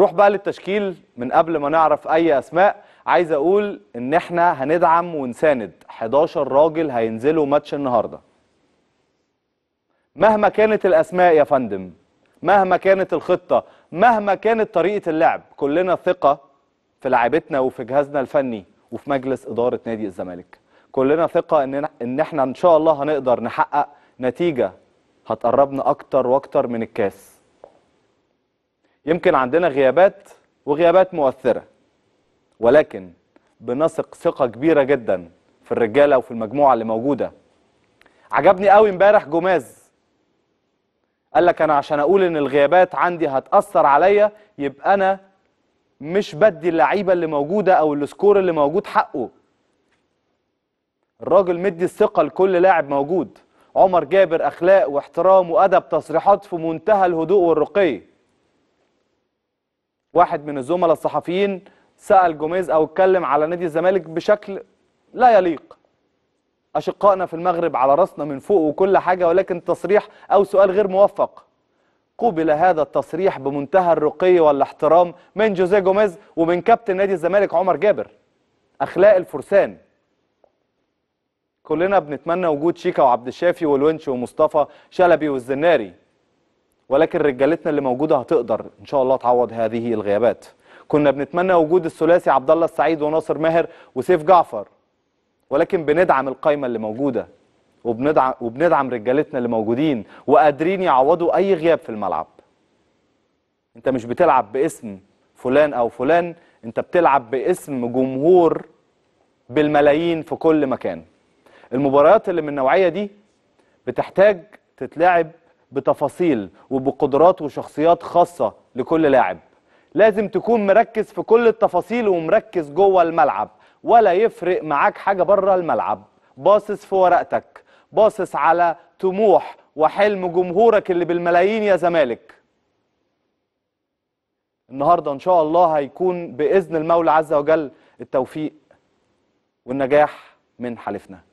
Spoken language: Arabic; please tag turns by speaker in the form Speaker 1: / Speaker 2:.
Speaker 1: نروح بقى للتشكيل من قبل ما نعرف اي اسماء عايز اقول ان احنا هندعم ونساند 11 راجل هينزلوا ماتش النهارده مهما كانت الاسماء يا فندم مهما كانت الخطه مهما كانت طريقه اللعب كلنا ثقه في لعبتنا وفي جهازنا الفني وفي مجلس اداره نادي الزمالك كلنا ثقه ان ان احنا ان شاء الله هنقدر نحقق نتيجه هتقربنا اكتر واكتر من الكاس يمكن عندنا غيابات وغيابات مؤثرة ولكن بنثق ثقة كبيرة جدا في الرجالة وفي المجموعة اللي موجودة عجبني قوي امبارح جوماز قال لك انا عشان اقول ان الغيابات عندي هتأثر عليا يبقى انا مش بدي اللعيبة اللي موجودة او السكور اللي موجود حقه الراجل مدي الثقة لكل لاعب موجود عمر جابر اخلاق واحترام وادب تصريحات في منتهى الهدوء والرقي واحد من الزملاء الصحفيين سأل جوميز أو اتكلم على نادي الزمالك بشكل لا يليق أشقائنا في المغرب على رأسنا من فوق وكل حاجة ولكن تصريح أو سؤال غير موفق قوبل هذا التصريح بمنتهى الرقي والاحترام من جوزيه جوميز ومن كابتن نادي الزمالك عمر جابر أخلاق الفرسان كلنا بنتمنى وجود شيكا وعبد الشافي والونش ومصطفى شلبي والزناري ولكن رجالتنا اللي موجوده هتقدر ان شاء الله تعوض هذه الغيابات كنا بنتمنى وجود الثلاثي عبد الله السعيد وناصر ماهر وسيف جعفر ولكن بندعم القايمه اللي موجوده وبندعم وبندعم رجالتنا اللي موجودين وقادرين يعوضوا اي غياب في الملعب انت مش بتلعب باسم فلان او فلان انت بتلعب باسم جمهور بالملايين في كل مكان المباريات اللي من النوعيه دي بتحتاج تتلعب بتفاصيل وبقدرات وشخصيات خاصة لكل لاعب لازم تكون مركز في كل التفاصيل ومركز جوه الملعب ولا يفرق معاك حاجة بره الملعب باصص في ورقتك باصص على طموح وحلم جمهورك اللي بالملايين يا زمالك النهاردة إن شاء الله هيكون بإذن المولى عز وجل التوفيق والنجاح من حلفنا